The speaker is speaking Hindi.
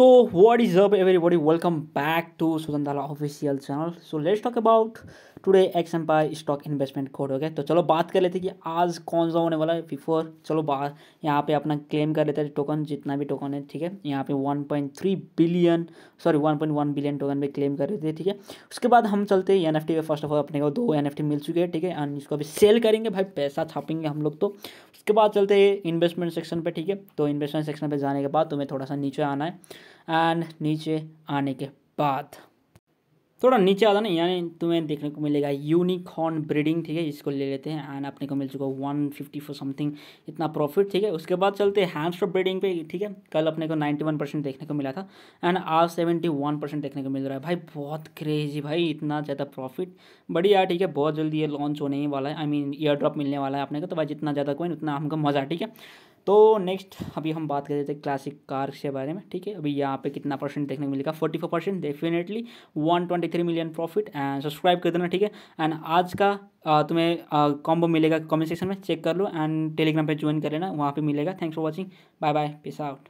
what is up everybody welcome back to sudandala official channel so let's talk about today X Empire stock investment code हो गया तो चलो बात कर लेते हैं कि आज कौन सा होने वाला है बिफोर चलो बाहर यहाँ पे अपना क्लेम कर लेते हैं टोकन जितना भी टोकन है ठीक है यहाँ पे 1.3 बिलियन सॉरी 1.1 बिलियन टोकन भी क्लेम कर रहे थे ठीक है उसके बाद हम चलते हैं एन पे फर्स्ट ऑफ ऑल अपने को दो एन मिल चुके हैं ठीक है एंड इसको अभी सेल करेंगे भाई पैसा छापेंगे हम लोग तो उसके बाद चलते हैं इन्वेस्टमेंट सेक्शन पर ठीक है तो इन्वेस्टमेंट सेक्शन पर जाने के बाद तुम्हें थोड़ा सा नीचे आना है एंड नीचे आने के बाद थोड़ा नीचे आता ना यानी तुम्हें देखने को मिलेगा यूनिकॉर्न ब्रीडिंग ठीक है इसको ले लेते हैं एंड अपने को मिल चुका वन फिफ्टी फोर समथिंग इतना प्रॉफिट ठीक है उसके बाद चलते हैं हैम्स्टर ब्रीडिंग पे ठीक है कल अपने को नाइन्टी वन परसेंट देखने को मिला था एंड आज सेवेंटी वन परसेंट देखने को मिल रहा है भाई बहुत क्रेजी भाई इतना ज़्यादा प्रॉफिट बढ़िया ठीक है बहुत जल्दी ये लॉन्च होने ही वाला है आई मीन ईयर ड्रॉप मिलने वाला है अपने को तो भाई जितना ज़्यादा कोई उतना हमको मज़ा ठीक है तो नेक्स्ट अभी हम बात कर रहे थे क्लासिक कार के बारे में ठीक है अभी यहाँ पे कितना परसेंट देखने को मिलेगा forty four percent definitely one twenty three million profit and subscribe कर देना ठीक है एंड आज का तुम्हें कॉम्बो मिलेगा कमेंट सेक्शन में चेक कर लो एंड टेलीग्राम पे ज्वाइन कर लेना वहाँ पे मिलेगा thanks for watching bye bye peace out